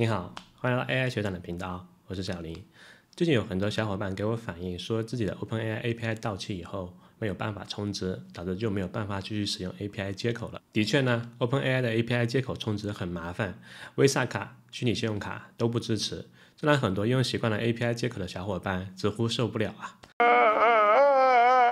你好，欢迎来到 AI 学长的频道，我是小林。最近有很多小伙伴给我反映，说自己的 OpenAI API 到期以后没有办法充值，导致就没有办法继续使用 API 接口了。的确呢，OpenAI 的 API 接口充值很麻烦，visa 卡、虚拟信用卡都不支持，这让很多用习惯了 API 接口的小伙伴直呼受不了啊。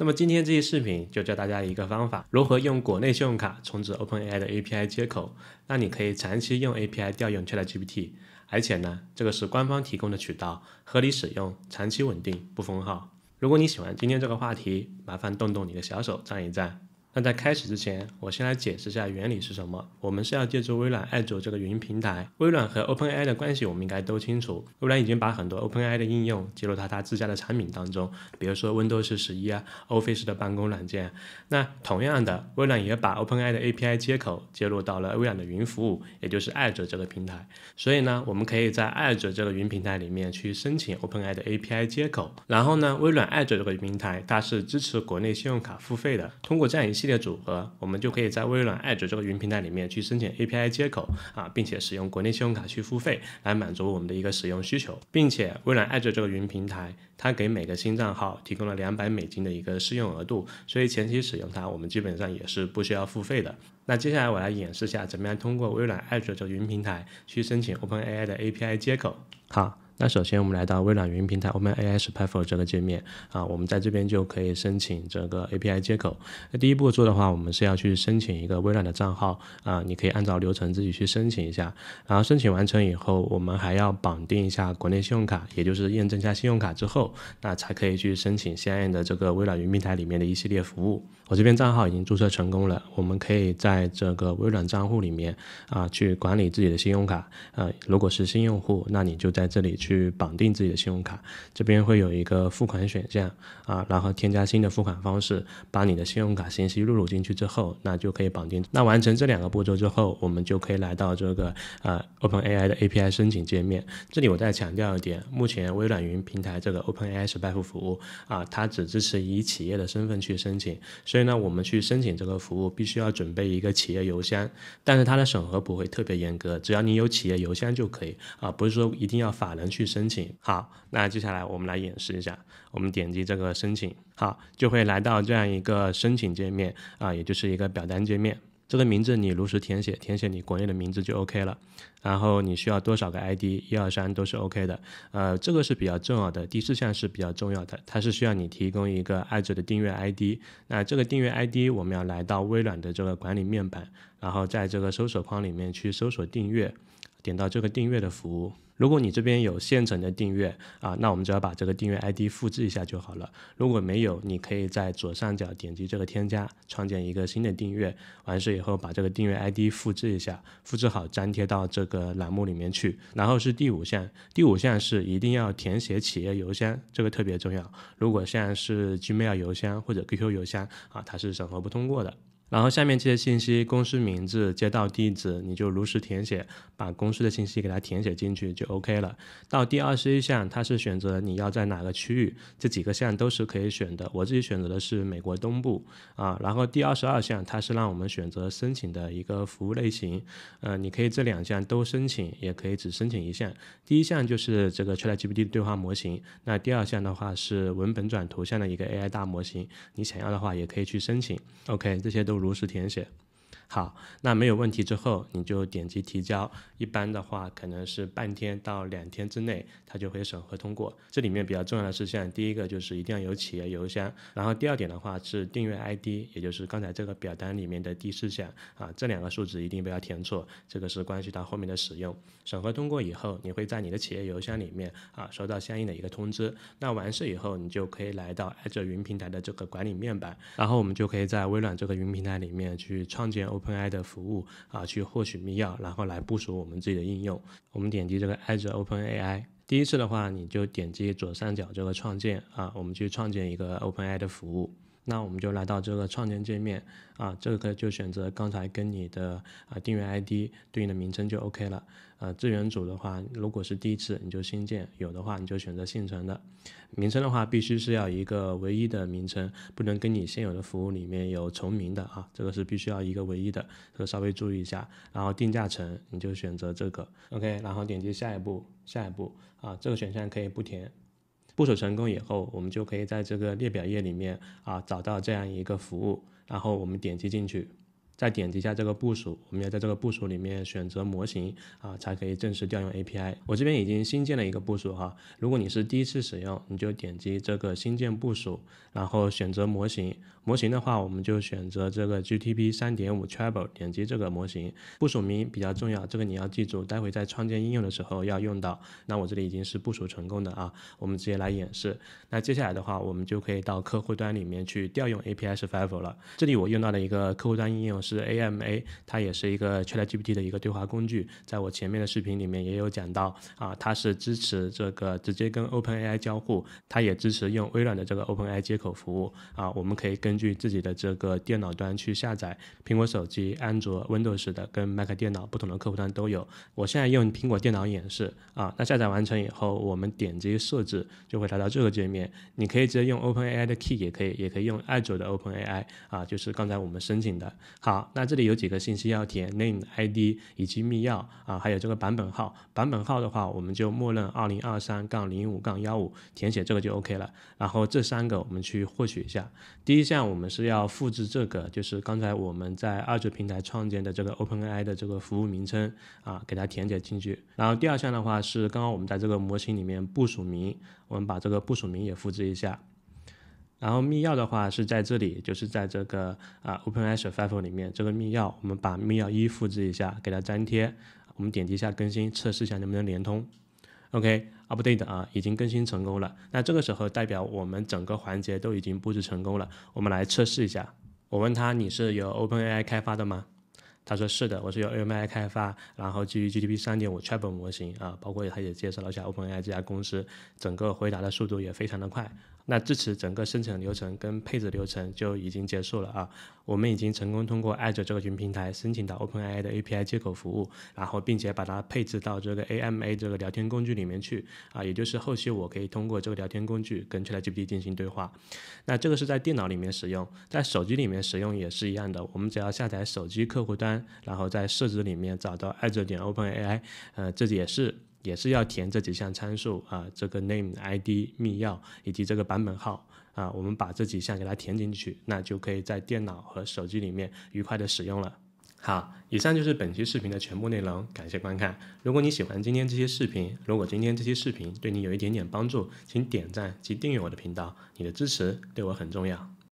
那么今天这期视频就教大家一个方法，如何用国内信用卡充值 OpenAI 的 API 接口。那你可以长期用 API 调用 ChatGPT，而且呢，这个是官方提供的渠道，合理使用，长期稳定不封号。如果你喜欢今天这个话题，麻烦动动你的小手赞一赞。那在开始之前，我先来解释一下原理是什么。我们是要借助微软爱卓这个云平台。微软和 OpenAI 的关系，我们应该都清楚。微软已经把很多 OpenAI 的应用接入到它自家的产品当中，比如说 Windows 十一啊，Office 的办公软件。那同样的，微软也把 OpenAI 的 API 接口接入到了微软的云服务，也就是爱卓这个平台。所以呢，我们可以在爱卓这个云平台里面去申请 OpenAI 的 API 接口。然后呢，微软爱卓这个平台，它是支持国内信用卡付费的。通过这样一系些组合，我们就可以在微软 Edge 这个云平台里面去申请 API 接口啊，并且使用国内信用卡去付费来满足我们的一个使用需求，并且微软 Edge 这个云平台，它给每个新账号提供了两百美金的一个试用额度，所以前期使用它，我们基本上也是不需要付费的。那接下来我来演示一下，怎么样通过微软 Edge 这个云平台去申请 OpenAI 的 API 接口。好。那首先我们来到微软云平台 OpenAI p l f o r 这个界面啊，我们在这边就可以申请这个 API 接口。那第一步做的话，我们是要去申请一个微软的账号啊，你可以按照流程自己去申请一下。然后申请完成以后，我们还要绑定一下国内信用卡，也就是验证一下信用卡之后，那才可以去申请相应的这个微软云平台里面的一系列服务。我这边账号已经注册成功了，我们可以在这个微软账户里面啊去管理自己的信用卡啊。如果是新用户，那你就在这里去绑定自己的信用卡。这边会有一个付款选项啊，然后添加新的付款方式，把你的信用卡信息录入进去之后，那就可以绑定。那完成这两个步骤之后，我们就可以来到这个呃 Open AI 的 API 申请界面。这里我再强调一点，目前微软云平台这个 Open AI 的代付服务啊，它只支持以企业的身份去申请。所以呢，我们去申请这个服务，必须要准备一个企业邮箱，但是它的审核不会特别严格，只要你有企业邮箱就可以啊，不是说一定要法人去申请。好，那接下来我们来演示一下，我们点击这个申请，好，就会来到这样一个申请界面啊，也就是一个表单界面。这个名字你如实填写，填写你国内的名字就 OK 了。然后你需要多少个 ID？一二三都是 OK 的。呃，这个是比较重要的。第四项是比较重要的，它是需要你提供一个爱者的订阅 ID。那这个订阅 ID，我们要来到微软的这个管理面板，然后在这个搜索框里面去搜索订阅。点到这个订阅的服务，如果你这边有现成的订阅啊，那我们只要把这个订阅 ID 复制一下就好了。如果没有，你可以在左上角点击这个添加，创建一个新的订阅。完事以后，把这个订阅 ID 复制一下，复制好粘贴到这个栏目里面去。然后是第五项，第五项是一定要填写企业邮箱，这个特别重要。如果现在是 Gmail 邮箱或者 QQ 邮箱啊，它是审核不通过的。然后下面这些信息，公司名字、街道地址，你就如实填写，把公司的信息给它填写进去就 OK 了。到第二十一项，它是选择你要在哪个区域，这几个项都是可以选的。我自己选择的是美国东部啊。然后第二十二项，它是让我们选择申请的一个服务类型，呃，你可以这两项都申请，也可以只申请一项。第一项就是这个 ChatGPT 对话模型，那第二项的话是文本转图像的一个 AI 大模型，你想要的话也可以去申请。OK，这些都。如实填写。好，那没有问题之后，你就点击提交。一般的话，可能是半天到两天之内，它就会审核通过。这里面比较重要的事项，第一个就是一定要有企业邮箱，然后第二点的话是订阅 ID，也就是刚才这个表单里面的第四项啊，这两个数值一定不要填错，这个是关系到后面的使用。审核通过以后，你会在你的企业邮箱里面啊收到相应的一个通知。那完事以后，你就可以来到 Azure 云平台的这个管理面板，然后我们就可以在微软这个云平台里面去创建。OpenAI 的服务啊，去获取密钥，然后来部署我们自己的应用。我们点击这个 Azure OpenAI，第一次的话你就点击左上角这个创建啊，我们去创建一个 OpenAI 的服务。那我们就来到这个创建界面啊，这个就选择刚才跟你的啊订阅 ID 对应的名称就 OK 了。啊，资源组的话，如果是第一次你就新建，有的话你就选择现成的。名称的话必须是要一个唯一的名称，不能跟你现有的服务里面有重名的啊，这个是必须要一个唯一的，这个稍微注意一下。然后定价层你就选择这个 OK，然后点击下一步，下一步啊，这个选项可以不填。部署成功以后，我们就可以在这个列表页里面啊找到这样一个服务，然后我们点击进去。再点击一下这个部署，我们要在这个部署里面选择模型啊，才可以正式调用 API。我这边已经新建了一个部署哈，如果你是第一次使用，你就点击这个新建部署，然后选择模型。模型的话，我们就选择这个 GTP 三点五 Travel，点击这个模型。部署名比较重要，这个你要记住，待会在创建应用的时候要用到。那我这里已经是部署成功的啊，我们直接来演示。那接下来的话，我们就可以到客户端里面去调用 API s u r v i v a l 了。这里我用到的一个客户端应用。是 A M A，它也是一个 Chat G P T 的一个对话工具，在我前面的视频里面也有讲到啊，它是支持这个直接跟 Open A I 交互，它也支持用微软的这个 Open A I 接口服务啊，我们可以根据自己的这个电脑端去下载，苹果手机、安卓、Windows 的跟 Mac 电脑不同的客户端都有。我现在用苹果电脑演示啊，那下载完成以后，我们点击设置就会来到这个界面，你可以直接用 Open A I 的 Key，也可以也可以用 Azure 的 Open A I 啊，就是刚才我们申请的，好。好，那这里有几个信息要填，name、id 以及密钥啊，还有这个版本号。版本号的话，我们就默认二零二三杠零五杠幺五，填写这个就 OK 了。然后这三个我们去获取一下。第一项我们是要复制这个，就是刚才我们在二 z 平台创建的这个 OpenAI 的这个服务名称啊，给它填写进去。然后第二项的话是刚刚我们在这个模型里面部署名，我们把这个部署名也复制一下。然后密钥的话是在这里，就是在这个啊 OpenAI s e r v e 里面，这个密钥我们把密钥一复制一下，给它粘贴，我们点击一下更新，测试一下能不能连通。OK，Update 啊，已经更新成功了。那这个时候代表我们整个环节都已经布置成功了。我们来测试一下，我问他你是由 OpenAI 开发的吗？他说是的，我是由 OpenAI 开发，然后基于 g p 三点五 t r b p 模型啊，包括他也介绍了一下 OpenAI 这家公司，整个回答的速度也非常的快。那至此，整个生成流程跟配置流程就已经结束了啊！我们已经成功通过艾哲这个云平台申请到 OpenAI 的 API 接口服务，然后并且把它配置到这个 AMA 这个聊天工具里面去啊！也就是后期我可以通过这个聊天工具跟 ChatGPT 进行对话。那这个是在电脑里面使用，在手机里面使用也是一样的。我们只要下载手机客户端，然后在设置里面找到艾哲点 OpenAI，呃，这也是。也是要填这几项参数啊，这个 name、i d、密钥以及这个版本号啊，我们把这几项给它填进去，那就可以在电脑和手机里面愉快的使用了。好，以上就是本期视频的全部内容，感谢观看。如果你喜欢今天这些视频，如果今天这些视频对你有一点点帮助，请点赞及订阅我的频道，你的支持对我很重要。